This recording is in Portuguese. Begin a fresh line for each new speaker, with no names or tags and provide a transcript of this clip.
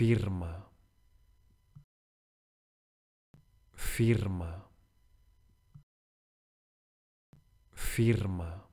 firma, firma, firma.